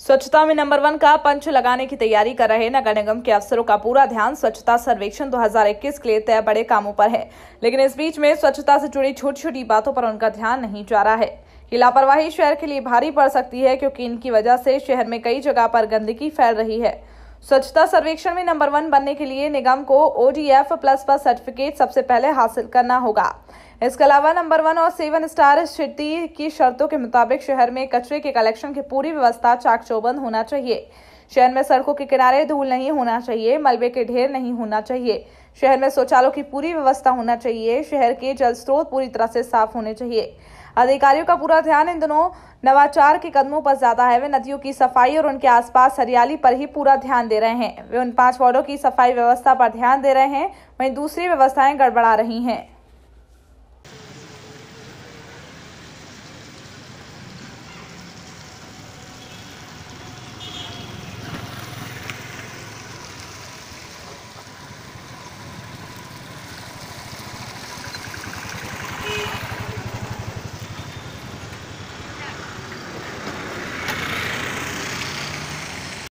स्वच्छता में number one का पंच लगाने की तैयारी कर रहे नगर निगम के अफसरों का पूरा ध्यान स्वच्छता सर्वेक्षण 2021 के लिए तय बड़े कामों पर है लेकिन इस बीच में स्वच्छता से जुड़ी छोटी छोटी बातों पर उनका ध्यान नहीं जा रहा है ये लापरवाही शहर के लिए भारी पड़ सकती है क्योंकि इनकी वजह से शहर में कई जगह पर गंदगी फैल रही है स्वच्छता सर्वेक्षण में नंबर वन बनने के लिए निगम को ओडीएफ प्लस पर सर्टिफिकेट सबसे पहले हासिल करना होगा इसके अलावा नंबर वन और सेवन स्टार सिटी की शर्तों के मुताबिक शहर में कचरे के कलेक्शन की पूरी व्यवस्था चाक चौबंद होना चाहिए शहर में सड़कों के किनारे धूल नहीं होना चाहिए मलबे के ढेर नहीं होना चाहिए शहर में शौचालयों की पूरी व्यवस्था होना चाहिए शहर के जल स्रोत पूरी तरह से साफ होने चाहिए अधिकारियों का पूरा ध्यान इन दोनों नवाचार के कदमों पर ज्यादा है वे नदियों की सफाई और उनके आसपास हरियाली पर ही पूरा ध्यान दे रहे हैं वे उन पांच वार्डो की सफाई व्यवस्था पर ध्यान दे रहे हैं वहीं दूसरी व्यवस्थाएं गड़बड़ा रही हैं